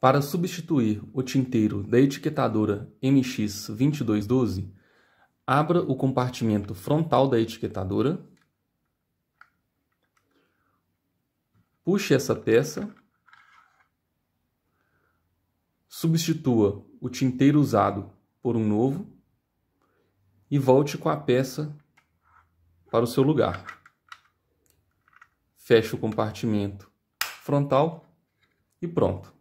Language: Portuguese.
Para substituir o tinteiro da etiquetadora MX2212, abra o compartimento frontal da etiquetadora, puxe essa peça, substitua o tinteiro usado por um novo e volte com a peça para o seu lugar. Feche o compartimento frontal e pronto.